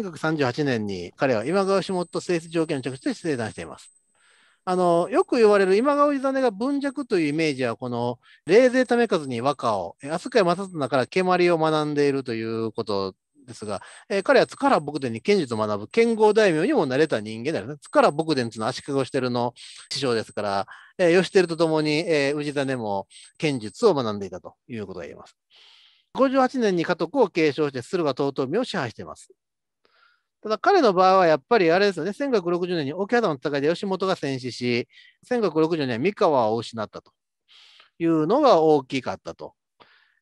1938年に彼は今川氏元政治条件の着手で生産しています。あの、よく言われる今川氏真が文弱というイメージは、この、冷勢為和に和歌を、飛鳥や正綱から蹴鞠を学んでいるということですが、えー、彼は津から牧伝に剣術を学ぶ剣豪大名にもなれた人間である、ね。津から牧伝というのは足利義輝の師匠ですから、えー、義輝と共に、えー、氏真も剣術を学んでいたということが言えます。58年に家督を継承して駿河遠江を支配しています。ただ彼の場合はやっぱりあれですよね、1960年に沖原の戦いで吉本が戦死し、1960年には三河を失ったというのが大きかったと。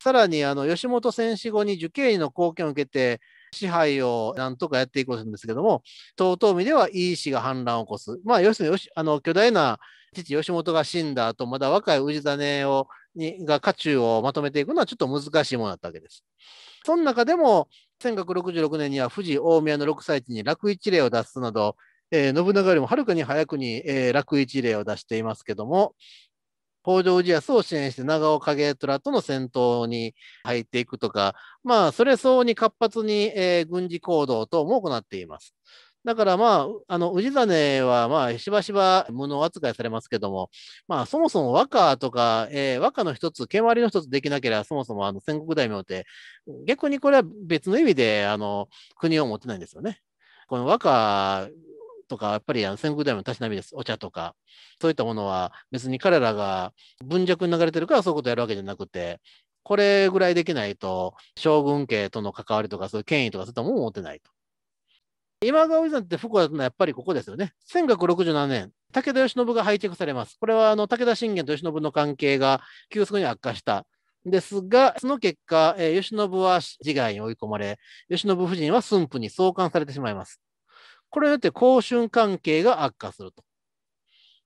さらにあの吉本戦死後に受刑医の貢献を受けて、支配をなんとかやっていこうとするんですけども、遠江では井氏が反乱を起こす。まあ、要するにあの巨大な父、吉本が死んだ後、まだ若い氏真をにが家中をまとめていくのはちょっと難しいものだったわけです。その中でも、1666年には富士大宮の六歳地に楽一例を出すなど、えー、信長よりもはるかに早くに、えー、楽一例を出していますけども、北条氏康を支援して長尾景虎との戦闘に入っていくとか、まあ、それ相応に活発に、えー、軍事行動等も行っています。だからまあ、あの、氏真はまあ、しばしば無能扱いされますけども、まあ、そもそも和歌とか、えー、和歌の一つ、剣割りの一つできなければ、そもそもあの、戦国大名って、逆にこれは別の意味で、あの、国を持ってないんですよね。この和歌とか、やっぱりあの戦国大名のたしなみです。お茶とか。そういったものは、別に彼らが文弱に流れてるからそういうことをやるわけじゃなくて、これぐらいできないと、将軍家との関わりとか、そういう権威とか、そういったものを持ってないと。今川氏さんって福岡のはやっぱりここですよね。1967年、武田義信が廃着されます。これはあの武田信玄と義信の関係が急速に悪化した。ですが、その結果、えー、は自害に追い込まれ、義信夫人は駿府に送還されてしまいます。これによって公春関係が悪化すると。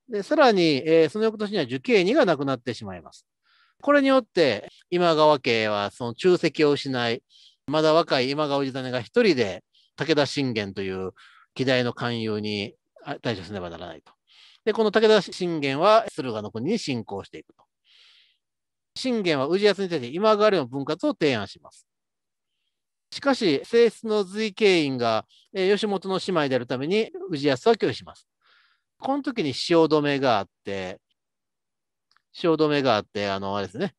でさらに、えー、その翌年には受刑人が亡くなってしまいます。これによって、今川家はその中席を失い、まだ若い今川氏真が一人で武田信玄という機代の勧誘に対処せねばならないと。で、この武田信玄は駿河の国に侵攻していくと。信玄は氏康に対して今川領の分割を提案します。しかし、正室の随慶院が吉本の姉妹であるために氏康は拒否します。この時に汐留があって、汐留があって、あの、あれですね、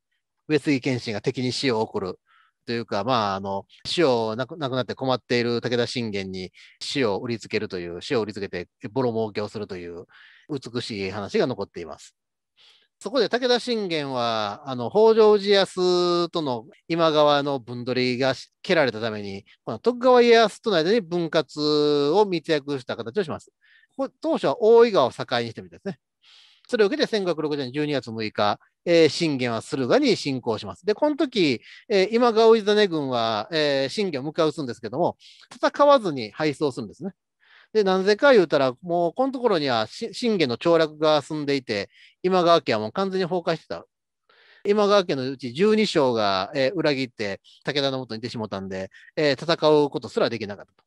上杉謙信が敵に死を送る。というか、まあ、あの、死を亡くなって困っている武田信玄に死を売りつけるという、死を売りつけてボロ儲けをするという美しい話が残っています。そこで武田信玄は、あの北条氏康との今川の分取りが蹴られたために、この徳川家康との間に分割を密約した形をします。これ当初は大井川を境にしてみたんですね。それを受けて1560年12月6日、えー、信玄は駿河に侵攻します。で、この時、えー、今川氏真軍は、えー、信玄を迎え撃つんですけども、戦わずに敗走するんですね。で、なぜか言うたら、もうこのところには信玄の長楽が進んでいて、今川家はもう完全に崩壊してた。今川家のうち12将が、えー、裏切って武田のもとに出てしもたんで、えー、戦うことすらできなかったと。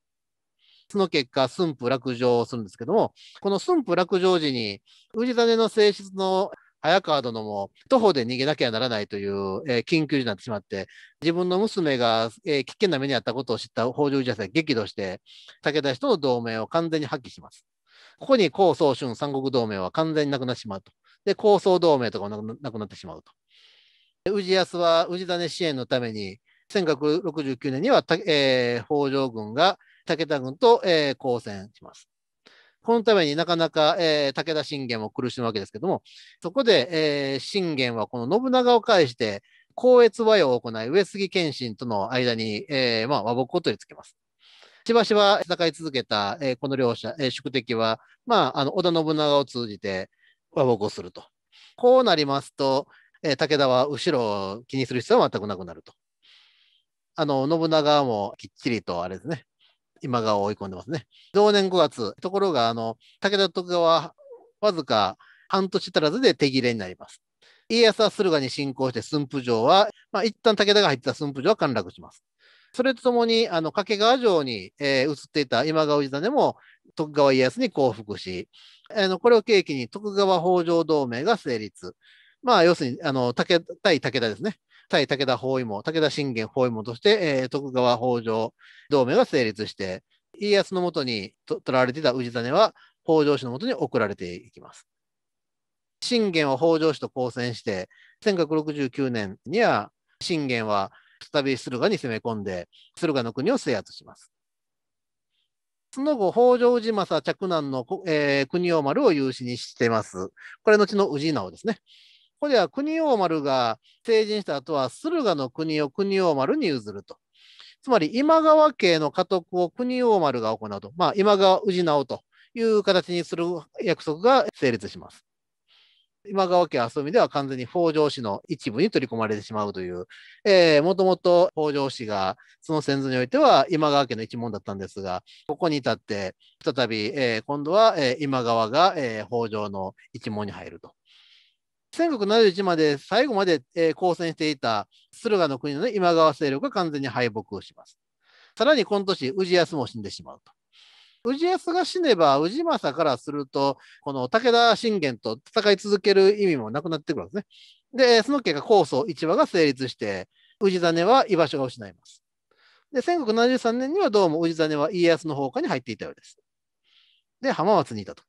その結果、駿府落城をするんですけども、この駿府落城時に、氏真の性質の早川殿も徒歩で逃げなきゃならないという、えー、緊急になってしまって、自分の娘が、えー、危険な目に遭ったことを知った北条氏は激怒して、武田氏との同盟を完全に破棄します。ここに高宗春三国同盟は完全になくなってしまうと。で、高宗同盟とかもなくなってしまうと。氏康は氏真支援のために、1969年には、えー、北条軍が武田軍と、えー、交戦します。このためになかなか、えー、武田信玄も苦しむわけですけども、そこで、えー、信玄はこの信長を介して、光悦和洋を行い、上杉謙信との間に、えー、まあ、和睦を取り付けます。しばしば戦い続けた、えー、この両者、えー、宿敵は、まあ、あの、織田信長を通じて和睦をすると。こうなりますと、えー、武田は後ろを気にする必要は全くなくなると。あの、信長もきっちりと、あれですね、今川を追い込んでますね。同年5月、ところが、あの、武田徳川わずか半年足らずで手切れになります。家康は駿河に侵攻して駿府城は、まあ、一旦武田が入った駿府城は陥落します。それとともに、あの、掛川城に、えー、移っていた今川氏真も徳川家康に降伏し、あの、これを契機に徳川北条同盟が成立。まあ、要するに、あの、武、対武田ですね。対武田包囲網、武田信玄包囲網として、えー、徳川北条同盟が成立して、家康のもとに取られていた氏真は北条氏のもとに送られていきます。信玄は北条氏と交戦して、1969年には信玄は再び駿河に攻め込んで、駿河の国を制圧します。その後、北条氏政嫡男の、えー、国を丸を有志にしてます。これ、後の氏直ですね。ここでは国王丸が成人した後は駿河の国を国王丸に譲ると。つまり今川家の家督を国王丸が行うと。まあ、今川氏直という形にする約束が成立します。今川家はそういう意味では完全に北条氏の一部に取り込まれてしまうという、えー、もともと北条氏がその先祖においては今川家の一門だったんですが、ここに至って再び、えー、今度は、え今川が、えー、北条の一門に入ると。戦6 7 1まで最後まで、えー、抗戦していた駿河の国の、ね、今川勢力が完全に敗北をします。さらにこの年、氏康も死んでしまうと。氏康が死ねば、氏政からすると、この武田信玄と戦い続ける意味もなくなってくるわけですね。で、その結果、高祖一和が成立して、氏真は居場所が失います。で、戦5 7 3年にはどうも氏真は家康の方かに入っていたようです。で、浜松にいたと。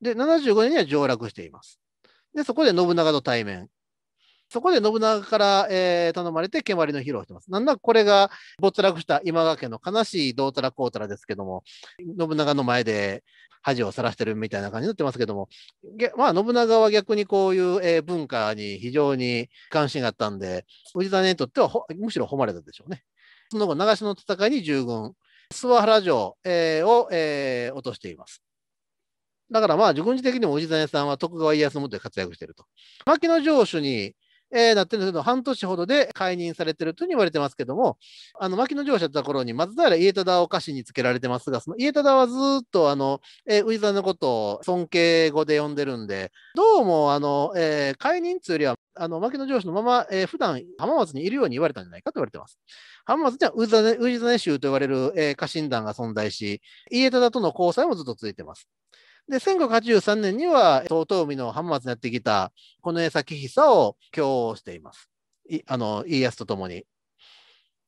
で、75年には上洛しています。で、そこで信長と対面。そこで信長から、えー、頼まれて、蹴鞠の披露をしてます。なんだこれが没落した今川家の悲しい道たら孝たらですけども、信長の前で恥をさらしてるみたいな感じになってますけども、まあ、信長は逆にこういう、えー、文化に非常に関心があったんで、氏真にとってはむしろ誉れたでしょうね。その後、長篠の戦いに従軍、諏訪原城、えー、を、えー、落としています。だからまあ、軍事的にもざねさんは徳川家康もで活躍してると。牧野城主に、えー、なってるんですけど、半年ほどで解任されてるというふうに言われてますけども、あの牧野城主だった頃に松平家忠を家臣につけられてますが、その家忠はずっとあの、えー、氏真のことを尊敬語で呼んでるんで、どうもあの、えー、解任というよりは、あの牧野城主のまま、えー、普段浜松にいるように言われたんじゃないかと言われてます。浜松には氏真衆と言われる、えー、家臣団が存在し、家忠との交際もずっと続いてます。で、1983年には、東東海の浜松にやってきた、この江崎久を供応しています。いあの、家康と共に。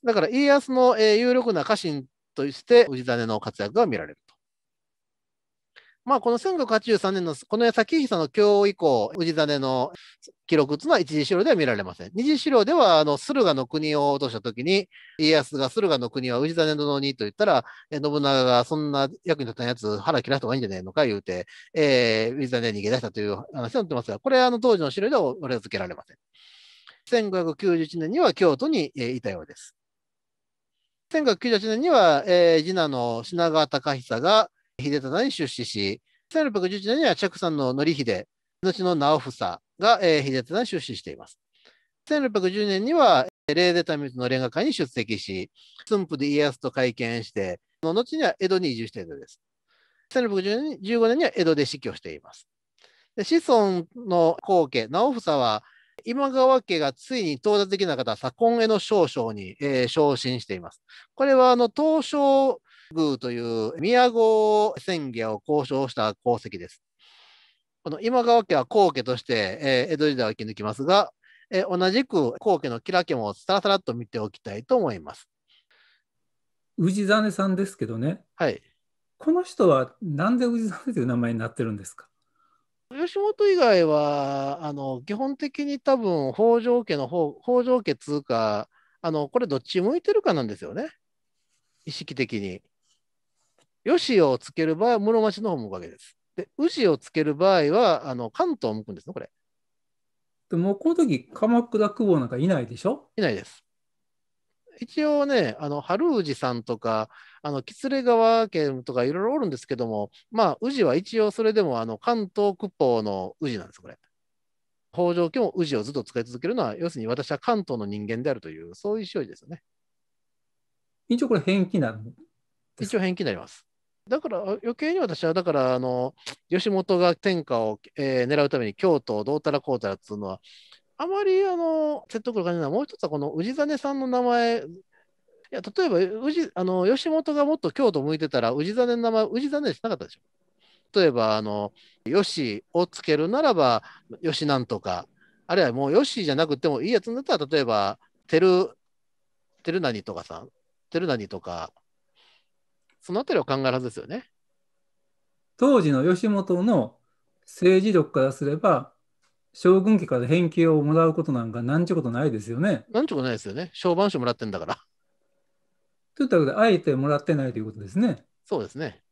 だから、家康の、え有力な家臣として、氏真の活躍が見られると。まあ、この1983年のこの矢先久の今日以降、氏真の記録というのは一次資料では見られません。二次資料では、あの、駿河の国を落としたときに、家康が駿河の国は氏真殿にと言ったら、信長がそんな役に立ったやつ腹切らした方がいいんじゃないのか言うて、えー、氏真逃げ出したという話になってますが、これあの当時の資料では裏付けられません。1591年には京都にいたようです。1998年には、えー、次男の品川隆久が、秀忠に出資し、1611年には釈さんの則秀、後の直房が、えー、秀忠に出資しています。1610年には、霊ー民タの連合会に出席し、駿府で家康と会見して、の後には江戸に移住しいる戸です。1615年には江戸で死去しています。子孫の後家、直房は、今川家がついに到達できなかった左近への少将に、えー、昇進しています。これは、あの、東証宮という宮郷宣言を交渉した功績です。この今川家は皇家として、えー、江戸時代を生き抜きますが、えー、同じく皇家の吉良家もさらさらと見ておきたいと思います。氏真さんですけどね、はい、この人はなんで氏真という名前になってるんですか吉本以外はあの基本的に多分北条家の方北条家通貨あのこれどっち向いてるかなんですよね意識的に。よしをつける場合は室町の方を向くわけです。で、宇治をつける場合は、あの関東を向くんですね、これ。でも、この時鎌倉久保なんかいないでしょいないです。一応ね、あの春氏さんとか、あの喜連川県とかいろいろおるんですけども、まあ、宇治は一応それでもあの関東屈方の宇治なんです、これ。北条家も宇治をずっと使い続けるのは、要するに私は関東の人間であるという、そういう勝示ですよね。一応これ、返記なの一応返記になります。だから余計に私はだからあの吉本が天下を、えー、狙うために京都をどうたらこうたらっつうのはあまりあの説得力がないのはもう一つはこの氏真さんの名前いや例えば氏あの吉本がもっと京都向いてたら氏真の名前氏真じゃなかったでしょ例えばあの吉をつけるならば吉なんとかあるいはもう吉じゃなくてもいいやつになったら例えばてるな何とかさてな何とかそのあたりは考えるはずですよね。当時の吉本の政治力からすれば、将軍家から返金をもらうことなんか、なんちゅうことないですよね。なんちゅうことないですよね。小番書もらってんだから。といったわけで、あえてもらってないということですね。そうですね。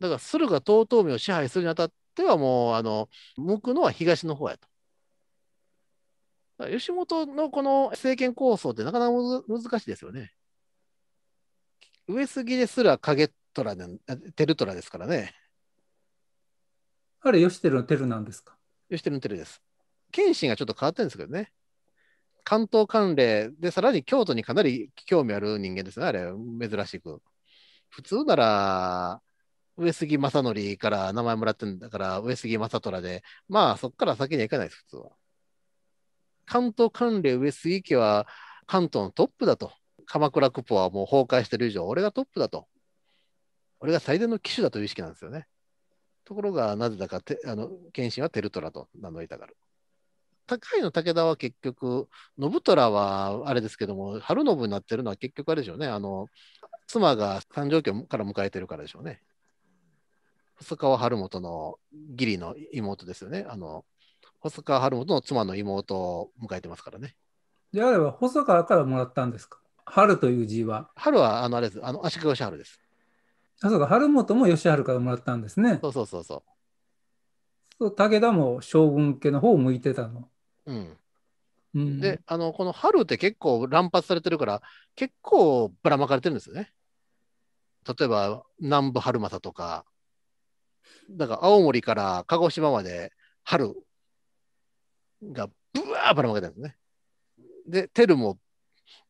だから、駿河遠江を支配するにあたっては、もう、あの、向くのは東の方やと。吉本のこの政権構想ってなかなか難しいですよね。上杉ですら影虎で、テルトラですからね。あれ、吉輝のテルなんですか吉輝のテルです。謙信がちょっと変わってるんですけどね。関東関連で、さらに京都にかなり興味ある人間ですね、あれ、珍しく。普通なら、上杉正則から名前もらってるんだから、上杉正虎で、まあそこから先にはいかないです、普通は。関東関連上杉家は関東のトップだと。鎌倉クポはもう崩壊してる以上、俺がトップだと。俺が最大の騎手だという意識なんですよね。ところが、なぜだかて、あの、謙信はテルトラと名乗りたがる。高いの武田は結局、信虎はあれですけども、春信になってるのは結局あれでしょうね。あの、妻が三条日から迎えてるからでしょうね。細川晴元の義理の妹ですよね。あの、細川晴元の妻の妹を迎えてますからね。であれば、細川からもらったんですか春という字は。春は、あの、あれです。あの、足利義春です。あ、そうか。春本も義春からもらったんですね。そうそうそうそう。そう武田も将軍家の方を向いてたの。うん。うん、で、あの、この春って結構乱発されてるから、結構ばらまかれてるんですよね。例えば、南部春政とか、だから青森から鹿児島まで春がぶわーばらまけるんですね。で、テルも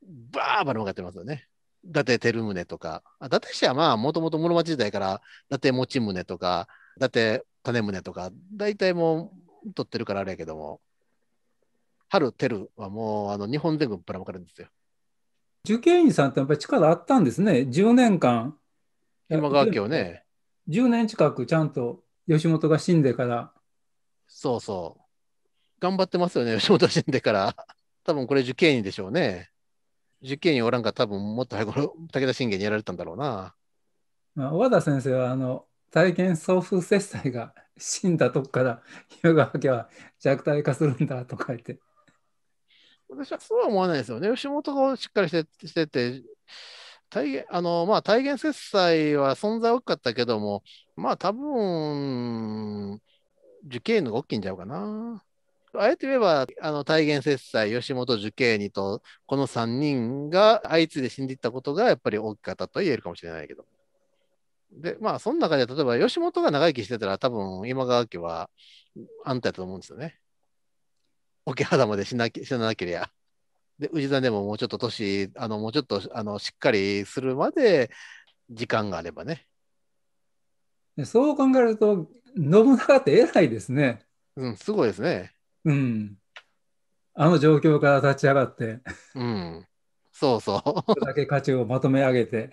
バーバラ分かってますよね。伊達照宗とか、伊達氏はまあ、もともと室町時代から、伊達持宗とか、伊達種宗とか、大体もう取ってるからあれやけども、春照はもうあの日本全国ばらまかるんですよ。受験員さんってやっぱり力あったんですね、10年間。山川家をね。10年近くちゃんと吉本が死んでから。そうそう。頑張ってますよね、吉本死んでから。多分これ受験員でしょうね。受験員おらんか多分もっと早く武田信玄にやられたんだろうな。まあ、和田先生はあの体験送風節制が死んだとこから湯川家は弱体化するんだと書いて。私はそうは思わないですよね。吉本がしっかりしてしてて、体あのまあ、体現節制は存在大きかったけども、まあ多分、受験のが大きいんちゃうかな。あえて言えば、あの、大元節裁、吉本樹慶にと、この3人が相次いで死んでいったことが、やっぱり大きかったと言えるかもしれないけど。で、まあ、その中で、例えば、吉本が長生きしてたら、多分、今川家は安泰たと思うんですよね。桶肌まで死な死ななけりゃ。で、氏真でももうちょっと年、あの、もうちょっと、あの、しっかりするまで、時間があればね。そう考えると、信長って偉いですね。うん、すごいですね。うん。あの状況から立ち上がって、うん。そうそう。だけ価値をまとめ上げて